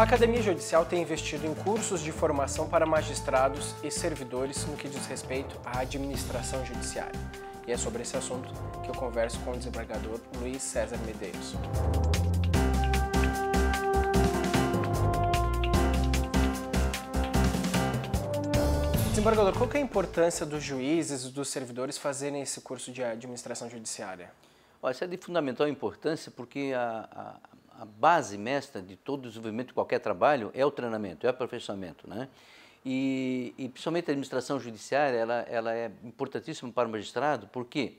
A Academia Judicial tem investido em cursos de formação para magistrados e servidores no que diz respeito à administração judiciária. E é sobre esse assunto que eu converso com o desembargador Luiz César Medeiros. Desembargador, qual é a importância dos juízes e dos servidores fazerem esse curso de administração judiciária? Olha, isso é de fundamental importância porque a, a a base mestra de todo desenvolvimento de qualquer trabalho é o treinamento, é o aperfeiçoamento, né? E, e principalmente a administração judiciária, ela, ela é importantíssima para o magistrado, porque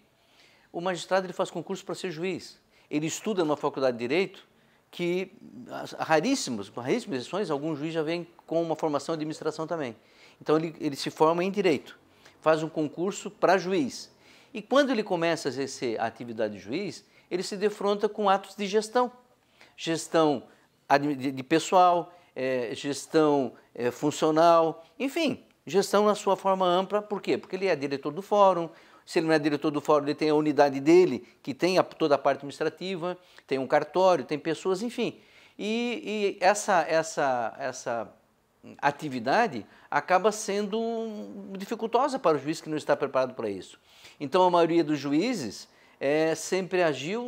o magistrado ele faz concurso para ser juiz. Ele estuda numa faculdade de direito que raríssimos, raríssimas exceções, algum juiz já vem com uma formação de administração também. Então ele, ele se forma em direito, faz um concurso para juiz. E quando ele começa a exercer a atividade de juiz, ele se defronta com atos de gestão gestão de pessoal, eh, gestão eh, funcional, enfim, gestão na sua forma ampla. Por quê? Porque ele é diretor do fórum. Se ele não é diretor do fórum, ele tem a unidade dele, que tem a, toda a parte administrativa, tem um cartório, tem pessoas, enfim. E, e essa, essa, essa atividade acaba sendo dificultosa para o juiz que não está preparado para isso. Então, a maioria dos juízes é, sempre agiu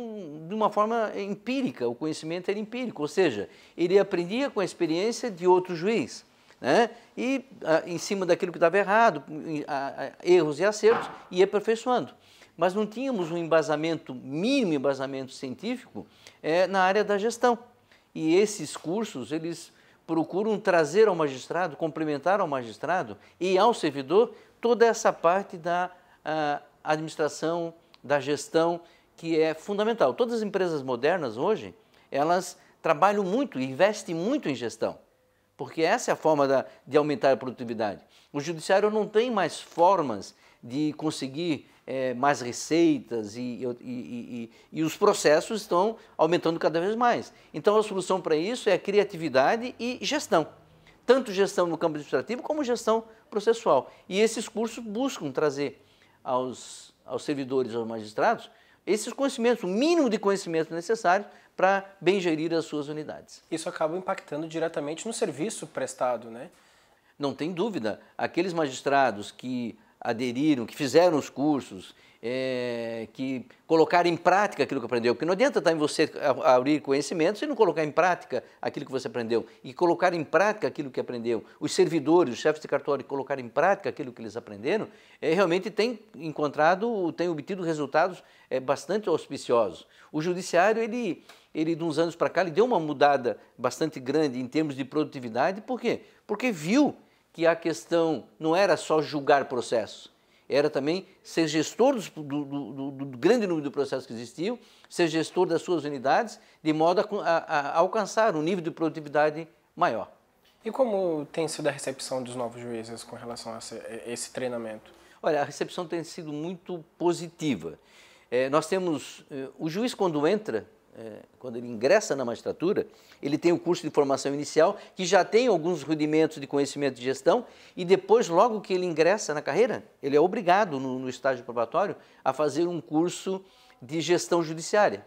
de uma forma empírica, o conhecimento era empírico, ou seja, ele aprendia com a experiência de outro juiz. Né? E a, ah, em cima daquilo que estava errado, a, a, erros e acertos, ia aperfeiçoando. Mas não tínhamos um embasamento, mínimo embasamento científico é, na área da gestão. E esses cursos, eles procuram trazer ao magistrado, complementar ao magistrado e ao servidor toda essa parte da ah, administração da gestão que é fundamental. Todas as empresas modernas hoje, elas trabalham muito, investem muito em gestão, porque essa é a forma da, de aumentar a produtividade. O judiciário não tem mais formas de conseguir é, mais receitas e, e, e, e, os processos estão aumentando cada vez mais. Então a solução para isso é a criatividade e gestão. Tanto gestão no campo administrativo como gestão processual. E esses cursos buscam trazer aos aos servidores, aos magistrados, esses conhecimentos, o mínimo de conhecimento necessário para bem gerir as suas unidades. Isso acaba impactando diretamente no serviço prestado, né? Não tem dúvida. Aqueles magistrados que aderiram, que fizeram os cursos é, que colocar em prática aquilo que aprendeu. Porque não adianta também você abrir conhecimento se não colocar em prática aquilo que você aprendeu. E colocar em prática aquilo que aprendeu. Os servidores, os chefes de cartório, colocar em prática aquilo que eles aprenderam, é, realmente tem encontrado, tem obtido resultados é, bastante auspiciosos. O judiciário, ele, ele de uns anos para cá, ele deu uma mudada bastante grande em termos de produtividade. Por quê? Porque viu que a questão não era só julgar processos, era também ser gestor do, do, do, grande número de processos que existiam, ser gestor das suas unidades, de modo a, a, a alcançar um nível de produtividade maior. E como tem sido a recepção dos novos juízes com relação a esse, a esse treinamento? Olha, a recepção tem sido muito positiva. É, nós temos. É, o juiz, quando entra é, quando ele ingressa na magistratura, ele tem o curso de formação inicial, que já tem alguns rudimentos de conhecimento de gestão, e depois, logo que ele ingressa na carreira, ele é obrigado, no, no estágio probatório, a fazer um curso de gestão judiciária,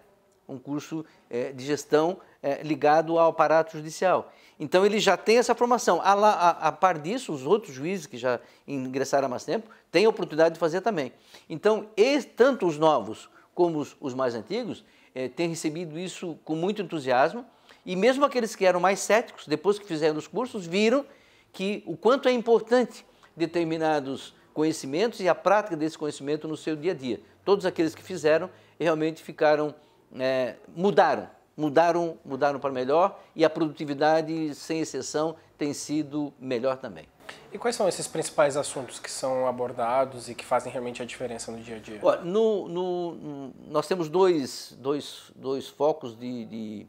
um curso é, de gestão é, ligado ao aparato judicial. Então, ele já tem essa formação. A, a, a par disso, os outros juízes que já ingressaram há mais tempo têm a oportunidade de fazer também. Então, e, tanto os novos como os, os mais antigos, é, eh, têm recebido isso com muito entusiasmo. E mesmo aqueles que eram mais céticos, depois que fizeram os cursos, viram que o quanto é importante determinados conhecimentos e a prática desse conhecimento no seu dia a dia. Todos aqueles que fizeram realmente ficaram, é, mudaram, mudaram, mudaram para melhor e a produtividade, sem exceção, tem sido melhor também. E quais são esses principais assuntos que são abordados e que fazem realmente a diferença no dia a dia? Olha, no, no, nós temos dois, dois, dois focos de, de,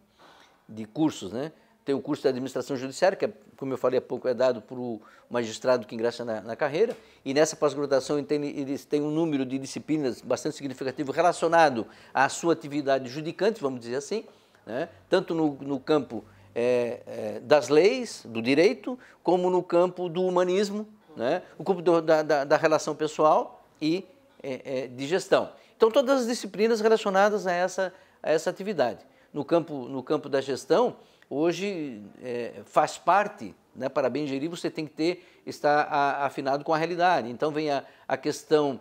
de, cursos, né? Tem o curso de administração judiciária, que, é, como eu falei há pouco, é dado para o magistrado que ingressa na, na carreira. E nessa pós-graduação eles têm um número de disciplinas bastante significativo relacionado à sua atividade judicante, vamos dizer assim, né? tanto no, no campo é, é, das leis, do direito, como no campo do humanismo, né? o campo do, da, da, da, relação pessoal e é, é de gestão. Então, todas as disciplinas relacionadas a essa, a essa atividade. No campo, no campo da gestão, hoje é, faz parte, né? para bem gerir, você tem que ter, estar a, afinado com a realidade. Então, vem a, a questão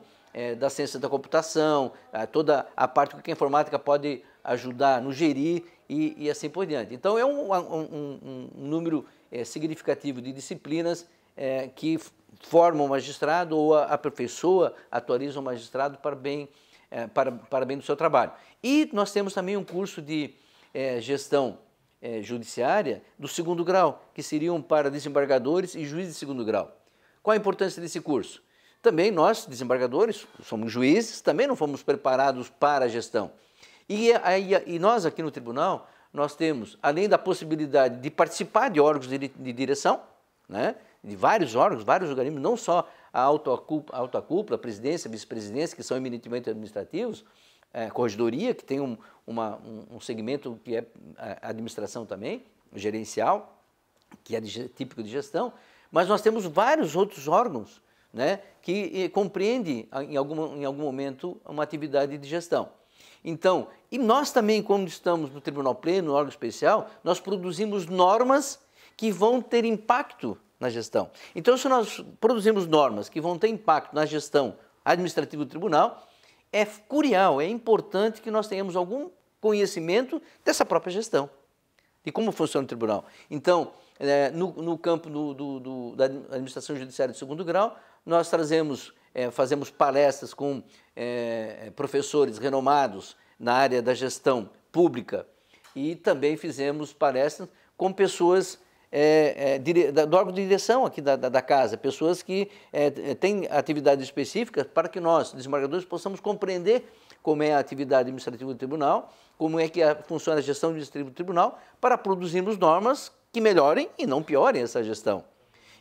da ciência da computação, a, toda a parte que a informática pode ajudar no gerir e, e assim por diante. Então, é um, um, um número é, significativo de disciplinas é, que formam o magistrado ou a professora atualiza o magistrado para bem, é, para, para bem do seu trabalho. E nós temos também um curso de gestão judiciária do segundo grau, que seriam para desembargadores e juízes de segundo grau. Qual a importância desse curso? Também nós, desembargadores, somos juízes, também não fomos preparados para a gestão. E, é, e nós aqui no tribunal, nós temos, além da possibilidade de participar de órgãos de, de direção, né? de vários órgãos, vários organismos, não só a autoacúpula, auto presidência, vice-presidência, que são eminentemente administrativos, é, corregedoria, que tem um, uma, um, segmento que é, é administração também, gerencial, que é de, típico de gestão, mas nós temos vários outros órgãos né, que eh, compreende em algum, em algum momento uma atividade de gestão. Então, e nós também, quando estamos no Tribunal Pleno, no órgão especial, nós produzimos normas que vão ter impacto na gestão. Então, se nós produzimos normas que vão ter impacto na gestão administrativa do tribunal, é curial, é importante que nós tenhamos algum conhecimento dessa própria gestão, de como funciona o tribunal. Então, é, no, no campo do, do, do, da administração judiciária de segundo grau, nós trazemos, é, fazemos palestras com é, professores renomados na área da gestão pública e também fizemos palestras com pessoas é, é, do órgão de direção aqui da, da, da casa, pessoas que é, têm atividades específicas para que nós, desembargadores, possamos compreender como é a atividade administrativa do tribunal, como é que a, funciona a gestão administrativa do tribunal, para produzirmos normas que melhorem e não piorem essa gestão.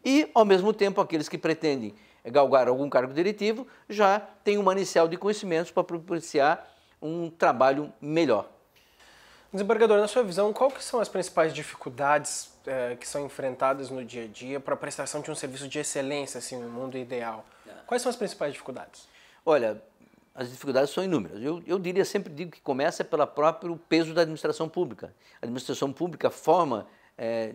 E, ao mesmo tempo, aqueles que pretendem é galgar algum cargo diretivo, já tem um manancial de conhecimentos para propiciar um trabalho melhor. Desembargador, na sua visão, quais são as principais dificuldades eh, que são enfrentadas no dia a dia para a prestação de um serviço de excelência assim, no mundo ideal? É. Quais são as principais dificuldades? Olha, as dificuldades são inúmeras. Eu, eu diria, sempre digo que começa pelo próprio peso da administração pública. A administração pública forma é,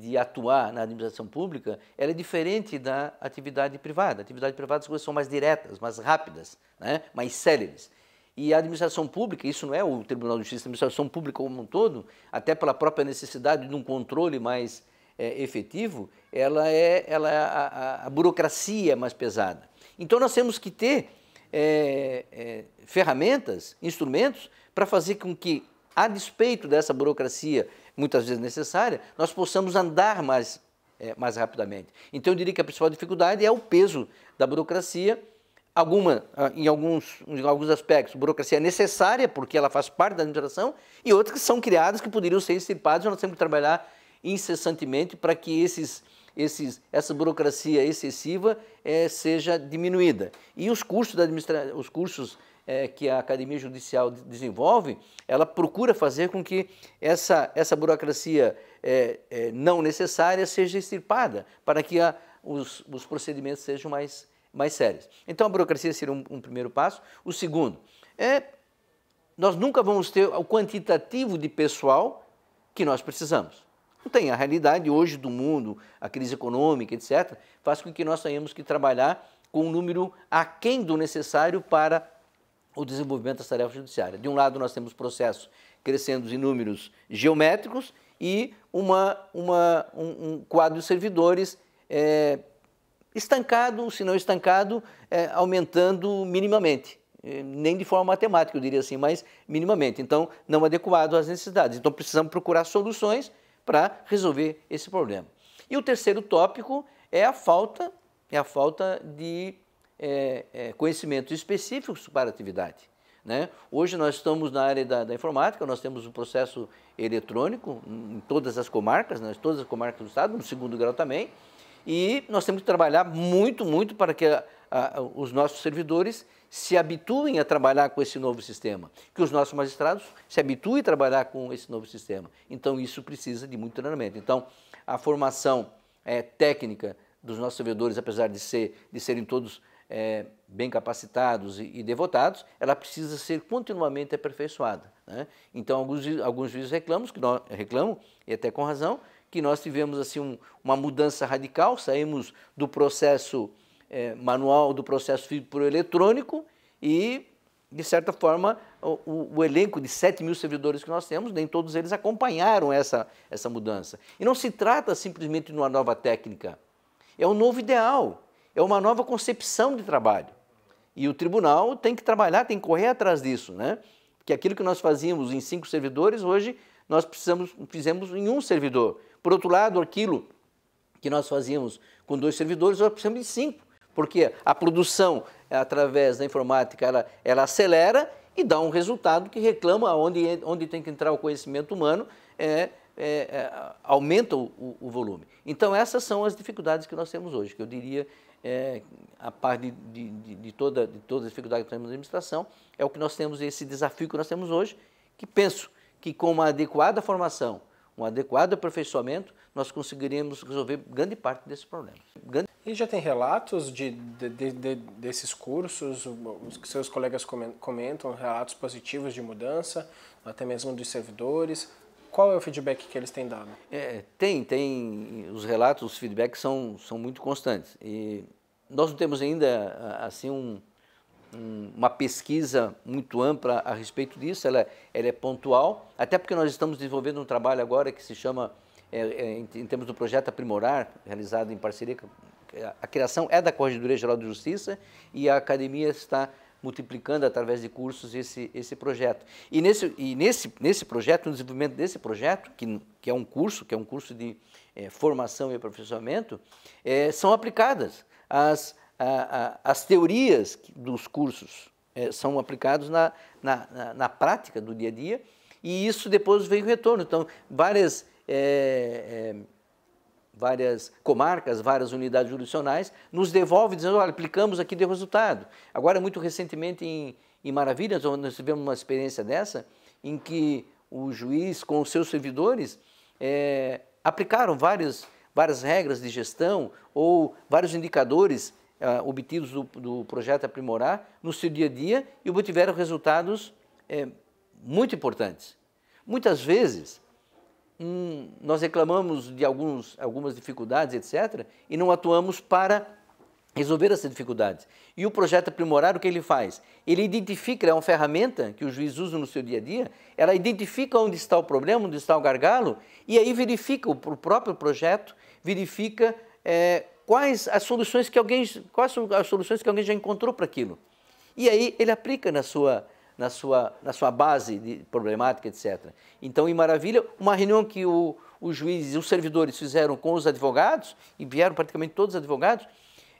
de atuar na administração pública, ela é diferente da atividade privada. A atividade privada as coisas são mais diretas, mais rápidas, né? mais céleres. E a administração pública, isso não é o Tribunal de Justiça, a administração pública como um todo, até pela própria necessidade de um controle mais é, efetivo, ela é, ela é a, a, a, burocracia é mais pesada. Então nós temos que ter é, é, ferramentas, instrumentos para fazer com que, a despeito dessa burocracia muitas vezes necessária, nós possamos andar mais, é, mais rapidamente. Então, eu diria que a principal dificuldade é o peso da burocracia. Alguma, ah, em alguns, em alguns aspectos, burocracia é necessária, porque ela faz parte da administração, e outras que são criadas, que poderiam ser extirpadas, nós temos que trabalhar incessantemente para que esses, esses, essa burocracia excessiva é, seja diminuída. E os custos da administra os cursos é, que a academia judicial desenvolve, ela procura fazer com que essa, essa burocracia é, é, não necessária seja extirpada, para que a, os, os, procedimentos sejam mais, mais sérios. Então, a burocracia seria um, um primeiro passo. O segundo é: nós nunca vamos ter o quantitativo de pessoal que nós precisamos. Não tem. A realidade hoje do mundo, a crise econômica, etc., faz com que nós tenhamos que trabalhar com um número aquém do necessário para o desenvolvimento das tarefas judiciárias. De um lado, nós temos processos crescendo em números geométricos e uma, uma, um, um quadro de servidores é, estancado, se não estancado, é, aumentando minimamente. É, nem de forma matemática, eu diria assim, mas minimamente. Então, não adequado às necessidades. Então, precisamos procurar soluções para resolver esse problema. E o terceiro tópico é a falta, é a falta de é, é, conhecimentos específicos para a atividade. Né? Hoje nós estamos na área da, da informática, nós temos um processo eletrônico em todas as comarcas, né? todas as comarcas do Estado, no segundo grau também, e nós temos que trabalhar muito, muito para que a, a, os nossos servidores se habituem a trabalhar com esse novo sistema, que os nossos magistrados se habituem a trabalhar com esse novo sistema. Então, isso precisa de muito treinamento. Então, a formação é, técnica dos nossos servidores, apesar de, ser, de serem todos é, bem capacitados e, e, devotados, ela precisa ser continuamente aperfeiçoada. Né? Então, alguns, alguns juízes reclamam, que nós, reclamam, e até com razão, que nós tivemos assim um, uma mudança radical, saímos do processo é, manual, do processo por eletrônico e, de certa forma, o, o, elenco de 7 mil servidores que nós temos, nem todos eles acompanharam essa, essa mudança. E não se trata simplesmente de uma nova técnica, é um novo ideal é uma nova concepção de trabalho. E o tribunal tem que trabalhar, tem que correr atrás disso, né? Porque aquilo que nós fazíamos em cinco servidores, hoje nós precisamos, fizemos em um servidor. Por outro lado, aquilo que nós fazíamos com dois servidores, nós precisamos de cinco. Porque a produção, através da informática, ela, ela acelera e dá um resultado que reclama onde, onde tem que entrar o conhecimento humano, é, é, é aumenta o, o, volume. Então, essas são as dificuldades que nós temos hoje, que eu diria é, a parte de, de, de, toda, de todas as dificuldades que temos na administração, é o que nós temos, esse desafio que nós temos hoje, que penso que com uma adequada formação, um adequado aperfeiçoamento, nós conseguiríamos resolver grande parte desse problema. Grande... E já tem relatos de, de, de, desses cursos, os que seus colegas comentam, relatos positivos de mudança, até mesmo dos servidores? Qual é o feedback que eles têm dado? É, tem, tem. Os relatos, os feedbacks são, são muito constantes. E nós não temos ainda, assim, um, um, uma pesquisa muito ampla a respeito disso. Ela, ela é pontual, até porque nós estamos desenvolvendo um trabalho agora que se chama, é, é, em, termos do projeto Aprimorar, realizado em parceria com a criação é da Corregedoria Geral de Justiça e a academia está multiplicando através de cursos esse, esse projeto. E, nesse, e nesse, nesse projeto, no desenvolvimento desse projeto, que, que é um curso, que é um curso de é, formação e aperfeiçoamento, é, são aplicadas as, a, a, as teorias dos cursos, é, são aplicados na, na, na, na prática do dia a dia, e isso depois vem o retorno. Então, várias é, é, várias comarcas, várias unidades jurisdicionais, nos devolve dizendo, olha, aplicamos aqui, deu resultado. Agora, muito recentemente em, em Maravilhas, nós tivemos uma experiência dessa, em que o juiz, com os seus servidores, é, aplicaram várias, várias regras de gestão ou vários indicadores é, obtidos do, do, projeto Aprimorar no seu dia a dia e obtiveram resultados é, muito importantes. Muitas vezes, nós reclamamos de alguns, algumas dificuldades, etc., e não atuamos para resolver essas dificuldades. E o projeto aprimorado, o que ele faz? Ele identifica, é uma ferramenta que o juiz usa no seu dia a dia, ela identifica onde está o problema, onde está o gargalo, e aí verifica, o próprio projeto verifica é, quais as soluções que alguém, quais as soluções que alguém já encontrou para aquilo. E aí ele aplica na sua, na sua, na sua base de problemática, etc. Então, em Maravilha, uma reunião que o, os juízes e os servidores fizeram com os advogados, e vieram praticamente todos os advogados,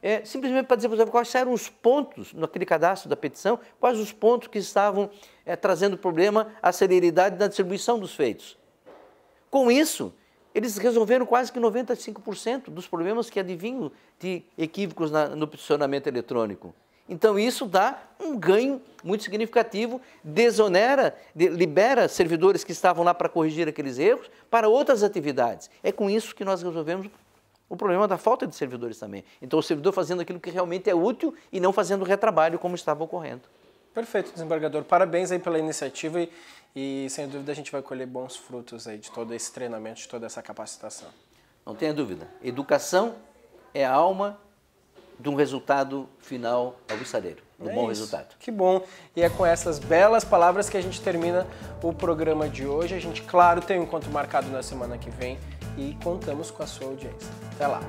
é, simplesmente para dizer para os advogados quais eram os pontos, naquele cadastro da petição, quais os pontos que estavam é, trazendo problema à celeridade da distribuição dos feitos. Com isso, eles resolveram quase que 95% dos problemas que adivinham de equívocos na, no peticionamento eletrônico. Então isso dá um ganho muito significativo, desonera, de, libera servidores que estavam lá para corrigir aqueles erros para outras atividades. É com isso que nós resolvemos o problema da falta de servidores também. Então o servidor fazendo aquilo que realmente é útil e não fazendo retrabalho como estava ocorrendo. Perfeito, desembargador. Parabéns aí pela iniciativa e, e sem dúvida a gente vai colher bons frutos aí de todo esse treinamento, de toda essa capacitação. Não tenha dúvida. Educação é a alma de um resultado final alvissareiro, um é bom isso. resultado. Que bom! E é com essas belas palavras que a gente termina o programa de hoje. A gente, claro, tem um encontro marcado na semana que vem e contamos com a sua audiência. Até lá!